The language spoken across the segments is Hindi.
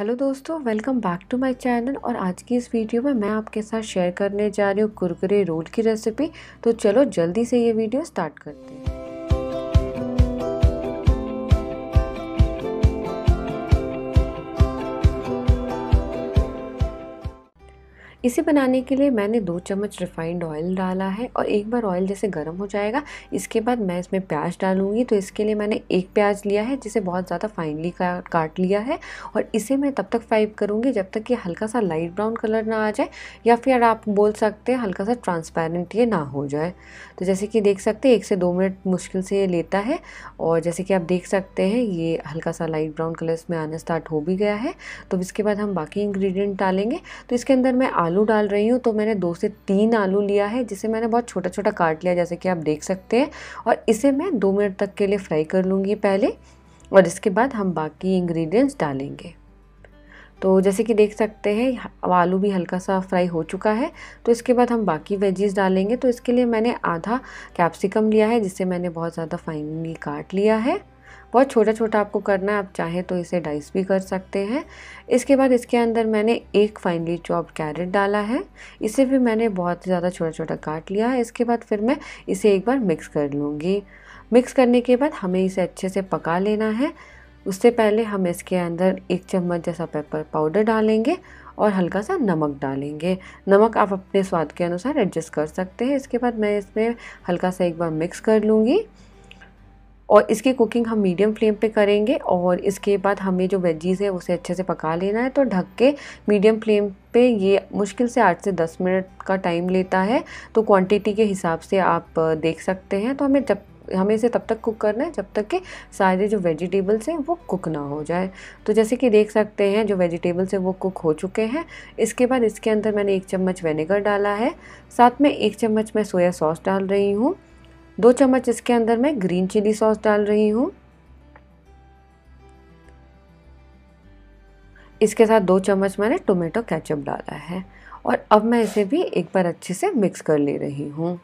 हेलो दोस्तों welcome back to my channel और आज की इस वीडियो में मैं आपके साथ शेयर करने जा रही हूँ कुरकुरे रोल की रेसिपी तो चलो जल्दी से ये वीडियो स्टार्ट करते हैं इसे बनाने के लिए मैंने दो चम्मच रिफाइंड ऑयल डाला है और एक बार ऑयल जैसे गर्म हो जाएगा इसके बाद मैं इसमें प्याज डालूंगी तो इसके लिए मैंने एक प्याज लिया है जिसे बहुत ज़्यादा फाइनली काट लिया है और इसे मैं तब तक फ्राई करूँगी जब तक कि हल्का सा लाइट ब्राउन कलर ना आ जाए या फिर आप बोल सकते हैं हल्का सा ट्रांसपेरेंट ये ना हो जाए तो जैसे कि देख सकते हैं एक से दो मिनट मुश्किल से ये लेता है और जैसे कि आप देख सकते हैं ये हल्का सा लाइट ब्राउन कलर इसमें आना स्टार्ट हो भी गया है तो इसके बाद हम बाकी इंग्रेडिएंट डालेंगे तो इसके अंदर मैं आलू डाल रही हूँ तो मैंने दो से तीन आलू लिया है जिसे मैंने बहुत छोटा छोटा काट लिया जैसे कि आप देख सकते हैं और इसे मैं दो मिनट तक के लिए फ्राई कर लूँगी पहले और इसके बाद हम बाकी इंग्रेडिएंट्स डालेंगे तो जैसे कि देख सकते हैं आलू भी हल्का सा फ्राई हो चुका है तो इसके बाद हम बाकी वेजीज डालेंगे तो इसके लिए मैंने आधा कैप्सिकम लिया है जिसे मैंने बहुत ज़्यादा फाइनली काट लिया है बहुत छोटा छोटा आपको करना है आप चाहे तो इसे डाइस भी कर सकते हैं इसके बाद इसके अंदर मैंने एक फाइनली चॉप कैरेट डाला है इसे भी मैंने बहुत ज़्यादा छोटा छोटा काट लिया है इसके बाद फिर मैं इसे एक बार मिक्स कर लूँगी मिक्स करने के बाद हमें इसे अच्छे से पका लेना है उससे पहले हम इसके अंदर एक चम्मच जैसा पेपर पाउडर डालेंगे और हल्का सा नमक डालेंगे नमक आप अपने स्वाद के अनुसार एडजस्ट कर सकते हैं इसके बाद मैं इसमें हल्का सा एक बार मिक्स कर लूँगी और इसकी कुकिंग हम मीडियम फ्लेम पे करेंगे और इसके बाद हमें जो वेजीज़ है उसे अच्छे से पका लेना है तो ढक के मीडियम फ्लेम पे ये मुश्किल से आठ से दस मिनट का टाइम लेता है तो क्वांटिटी के हिसाब से आप देख सकते हैं तो हमें जब हमें इसे तब तक कुक करना है जब तक कि सारे जो वेजिटेबल्स हैं वो कुक ना हो जाए तो जैसे कि देख सकते हैं जो वेजिटेबल्स हैं वो कुक हो चुके हैं इसके बाद इसके अंदर मैंने एक चम्मच वेनेगर डाला है साथ में एक चम्मच मैं सोया सॉस डाल रही हूँ दो चम्मच इसके अंदर मैं ग्रीन चिली सॉस डाल रही हूँ इसके साथ दो चम्मच मैंने टोमेटो केचप डाला है और अब मैं इसे भी एक बार अच्छे से मिक्स कर ले रही हूँ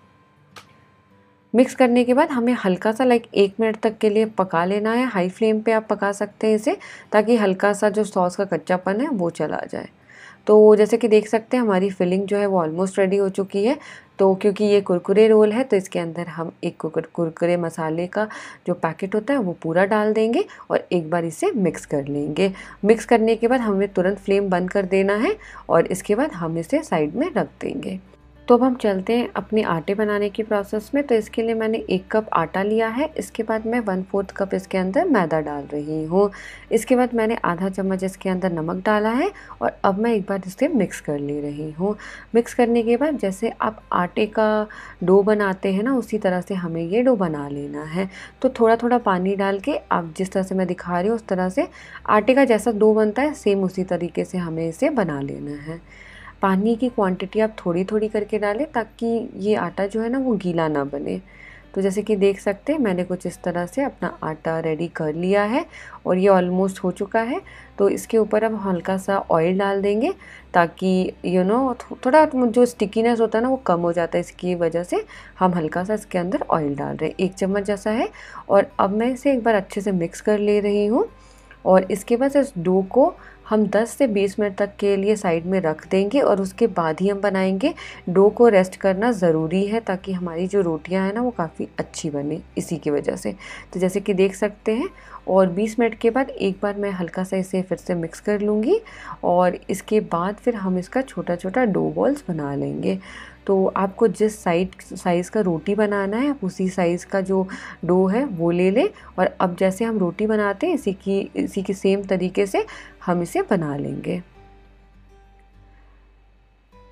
मिक्स करने के बाद हमें हल्का सा लाइक एक मिनट तक के लिए पका लेना है हाई फ्लेम पे आप पका सकते हैं इसे ताकि हल्का सा जो सॉस का कच्चापन है वो चला जाए तो जैसे कि देख सकते हैं हमारी फिलिंग जो है वो ऑलमोस्ट रेडी हो चुकी है तो क्योंकि ये कुरकुरे रोल है तो इसके अंदर हम एक कुरकुरे मसाले का जो पैकेट होता है वो पूरा डाल देंगे और एक बार इसे मिक्स कर लेंगे मिक्स करने के बाद हमें तुरंत फ्लेम बंद कर देना है और इसके बाद हम इसे साइड में रख देंगे तो अब हम चलते हैं अपने आटे बनाने की प्रोसेस में तो इसके लिए मैंने एक कप आटा लिया है इसके बाद मैं वन फोर्थ कप इसके अंदर मैदा डाल रही हूँ इसके बाद मैंने आधा चम्मच इसके अंदर नमक डाला है और अब मैं एक बार इसे मिक्स कर ले रही हूँ मिक्स करने के बाद जैसे आप आटे का डो बनाते हैं ना उसी तरह से हमें ये डो बना लेना है तो थोड़ा थोड़ा पानी डाल के आप जिस तरह से मैं दिखा रही हूँ उस तरह से आटे का जैसा डो बनता है सेम उसी तरीके से हमें इसे बना लेना है पानी की क्वांटिटी आप थोड़ी थोड़ी करके डालें ताकि ये आटा जो है ना वो गीला ना बने तो जैसे कि देख सकते हैं मैंने कुछ इस तरह से अपना आटा रेडी कर लिया है और ये ऑलमोस्ट हो चुका है तो इसके ऊपर हम हल्का सा ऑयल डाल देंगे ताकि यू नो थोड़ा जो स्टिकीनेस होता है ना वो कम हो जाता है इसकी वजह से हम हल्का सा इसके अंदर ऑयल डाल रहे हैं एक चम्मच जैसा है और अब मैं इसे एक बार अच्छे से मिक्स कर ले रही हूँ और इसके बाद इस डो को हम 10 से 20 मिनट तक के लिए साइड में रख देंगे और उसके बाद ही हम बनाएंगे डो को रेस्ट करना ज़रूरी है ताकि हमारी जो रोटियां हैं ना वो काफ़ी अच्छी बने इसी की वजह से तो जैसे कि देख सकते हैं और 20 मिनट के बाद एक बार मैं हल्का सा इसे फिर से मिक्स कर लूँगी और इसके बाद फिर हम इसका छोटा छोटा डो बॉल्स बना लेंगे तो आपको जिस साइड साइज़ का रोटी बनाना है आप उसी साइज़ का जो डो है वो ले लें और अब जैसे हम रोटी बनाते हैं इसी की इसी के सेम तरीके से हम इसे बना लेंगे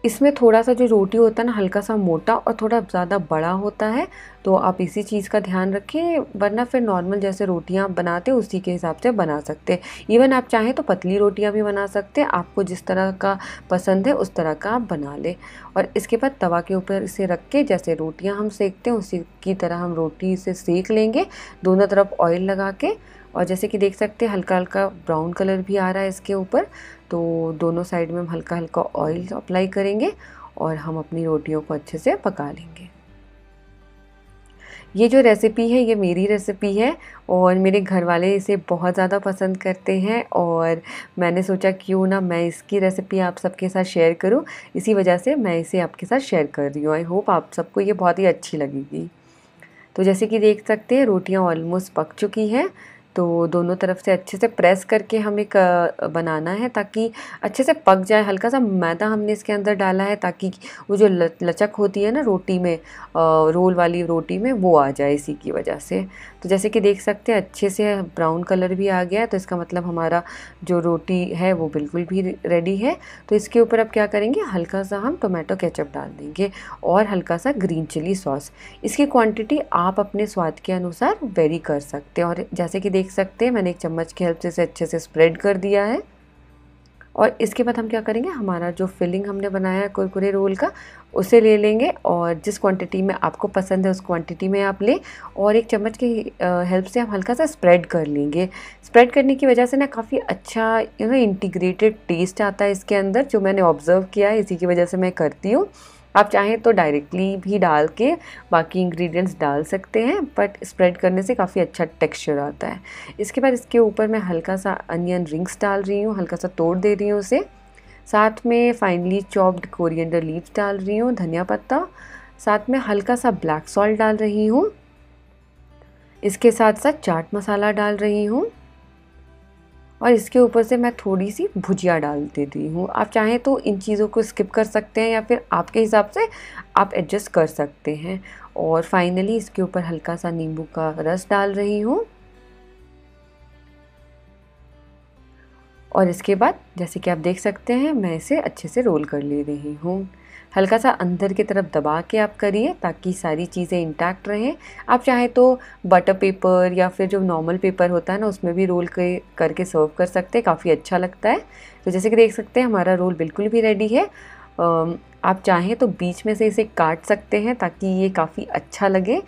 इसमें थोड़ा सा जो रोटी होता है ना हल्का सा मोटा और थोड़ा ज़्यादा बड़ा होता है तो आप इसी चीज़ का ध्यान रखें वरना फिर नॉर्मल जैसे रोटियाँ आप बनाते उसी के हिसाब से बना सकते इवन आप चाहें तो पतली रोटियाँ भी बना सकते आपको जिस तरह का पसंद है उस तरह का आप बना लें और इसके बाद तवा के ऊपर इसे रख के जैसे रोटियाँ हम सेकते हैं उसी की तरह हम रोटी इसे सेक लेंगे दोनों तरफ ऑयल लगा के और जैसे कि देख सकते हैं हल्का हल्का ब्राउन कलर भी आ रहा है इसके ऊपर तो दोनों साइड में हम हल्का हल्का ऑयल अप्लाई करेंगे और हम अपनी रोटियों को अच्छे से पका लेंगे ये जो रेसिपी है ये मेरी रेसिपी है और मेरे घर वाले इसे बहुत ज़्यादा पसंद करते हैं और मैंने सोचा क्यों ना मैं इसकी रेसिपी आप सबके साथ शेयर करूं इसी वजह से मैं इसे आपके साथ शेयर कर रही हूँ आई होप आप सबको ये बहुत ही अच्छी लगेगी तो जैसे कि देख सकते हैं रोटियाँ ऑलमोस्ट पक चुकी हैं तो दोनों तरफ से अच्छे से प्रेस करके हम एक बनाना है ताकि अच्छे से पक जाए हल्का सा मैदा हमने इसके अंदर डाला है ताकि वो जो लचक होती है ना रोटी में रोल वाली रोटी में वो आ जाए इसी की वजह से तो जैसे कि देख सकते हैं अच्छे से ब्राउन कलर भी आ गया है तो इसका मतलब हमारा जो रोटी है वो बिल्कुल भी रेडी है तो इसके ऊपर अब क्या करेंगे हल्का सा हम टोमेटो केचप डाल देंगे और हल्का सा ग्रीन चिली सॉस इसकी क्वांटिटी आप अपने स्वाद के अनुसार वेरी कर सकते हैं और जैसे कि देख देख सकते हैं मैंने एक चम्मच की हेल्प से इसे अच्छे से स्प्रेड कर दिया है और इसके बाद हम क्या करेंगे हमारा जो फिलिंग हमने बनाया है कुरकुरे रोल का उसे ले लेंगे और जिस क्वांटिटी में आपको पसंद है उस क्वांटिटी में आप लें और एक चम्मच की हेल्प से हम हल्का सा स्प्रेड कर लेंगे स्प्रेड करने की वजह से ना काफ़ी अच्छा यू नो इंटीग्रेटेड टेस्ट आता है इसके अंदर जो मैंने ऑब्ज़र्व किया है इसी की वजह से मैं करती हूँ आप चाहें तो डायरेक्टली भी डाल के बाकी इंग्रेडिएंट्स डाल सकते हैं बट स्प्रेड करने से काफ़ी अच्छा टेक्सचर आता है इसके बाद इसके ऊपर मैं हल्का सा अनियन रिंग्स डाल रही हूँ हल्का सा तोड़ दे रही हूँ उसे साथ में फाइनली चॉप्ड कोरिएंडर लीव्स डाल रही हूँ धनिया पत्ता साथ में हल्का सा ब्लैक सॉल्ट डाल रही हूँ इसके साथ साथ चाट मसाला डाल रही हूँ और इसके ऊपर से मैं थोड़ी सी भुजिया डाल देती हूँ आप चाहें तो इन चीज़ों को स्किप कर सकते हैं या फिर आपके हिसाब से आप एडजस्ट कर सकते हैं और फाइनली इसके ऊपर हल्का सा नींबू का रस डाल रही हूँ और इसके बाद जैसे कि आप देख सकते हैं मैं इसे अच्छे से रोल कर ले रही हूँ हल्का सा अंदर की तरफ दबा के आप करिए ताकि सारी चीज़ें इंटैक्ट रहें आप चाहे तो बटर पेपर या फिर जो नॉर्मल पेपर होता है ना उसमें भी रोल के करके सर्व कर सकते हैं काफ़ी अच्छा लगता है तो जैसे कि देख सकते हैं हमारा रोल बिल्कुल भी रेडी है आप चाहें तो बीच में से इसे काट सकते हैं ताकि ये काफ़ी अच्छा लगे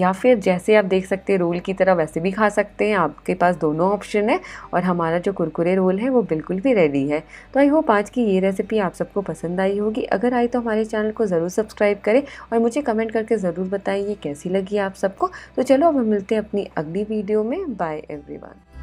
या फिर जैसे आप देख सकते हैं रोल की तरह वैसे भी खा सकते हैं आपके पास दोनों ऑप्शन है और हमारा जो कुरकुरे रोल है वो बिल्कुल भी रेडी है तो आई होप आज की ये रेसिपी आप सबको पसंद आई होगी अगर आई तो हमारे चैनल को ज़रूर सब्सक्राइब करें और मुझे कमेंट करके ज़रूर बताएँ ये कैसी लगी आप सबको तो चलो अब हम मिलते हैं अपनी अगली वीडियो में बाय एवरी